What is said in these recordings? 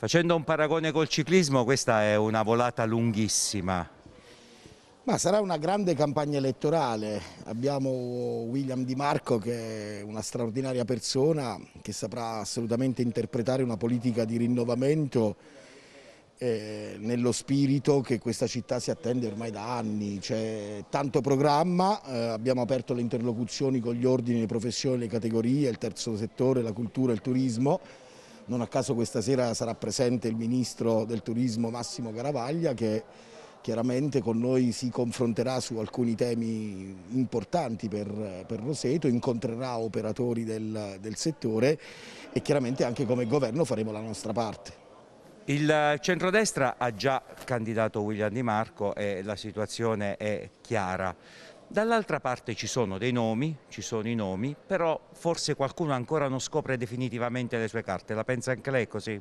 Facendo un paragone col ciclismo, questa è una volata lunghissima. Ma sarà una grande campagna elettorale. Abbiamo William Di Marco che è una straordinaria persona che saprà assolutamente interpretare una politica di rinnovamento eh, nello spirito che questa città si attende ormai da anni. C'è tanto programma, eh, abbiamo aperto le interlocuzioni con gli ordini, le professioni, le categorie, il terzo settore, la cultura, il turismo non a caso questa sera sarà presente il Ministro del Turismo Massimo Garavaglia che chiaramente con noi si confronterà su alcuni temi importanti per, per Roseto, incontrerà operatori del, del settore e chiaramente anche come governo faremo la nostra parte. Il centrodestra ha già candidato William Di Marco e la situazione è chiara. Dall'altra parte ci sono dei nomi, ci sono i nomi, però forse qualcuno ancora non scopre definitivamente le sue carte, la pensa anche lei così?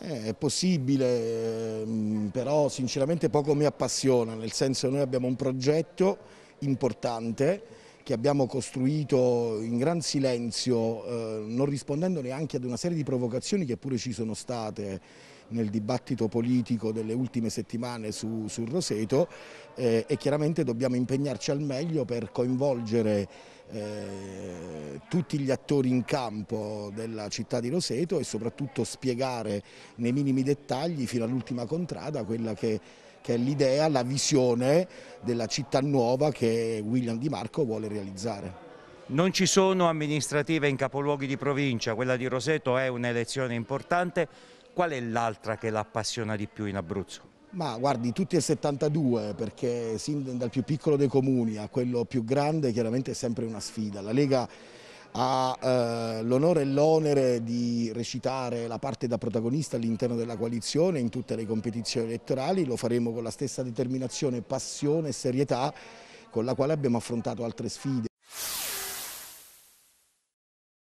Eh, è possibile, mm, però sinceramente poco mi appassiona, nel senso che noi abbiamo un progetto importante che abbiamo costruito in gran silenzio, eh, non rispondendo neanche ad una serie di provocazioni che pure ci sono state nel dibattito politico delle ultime settimane su, sul Roseto eh, e chiaramente dobbiamo impegnarci al meglio per coinvolgere eh, tutti gli attori in campo della città di Roseto e soprattutto spiegare nei minimi dettagli fino all'ultima contrada quella che che è l'idea, la visione della città nuova che William Di Marco vuole realizzare. Non ci sono amministrative in capoluoghi di provincia, quella di Roseto è un'elezione importante, qual è l'altra che l'appassiona di più in Abruzzo? Ma guardi, tutti e 72, perché sin dal più piccolo dei comuni a quello più grande chiaramente è sempre una sfida. La Lega ha eh, l'onore e l'onere di recitare la parte da protagonista all'interno della coalizione in tutte le competizioni elettorali, lo faremo con la stessa determinazione, passione e serietà con la quale abbiamo affrontato altre sfide.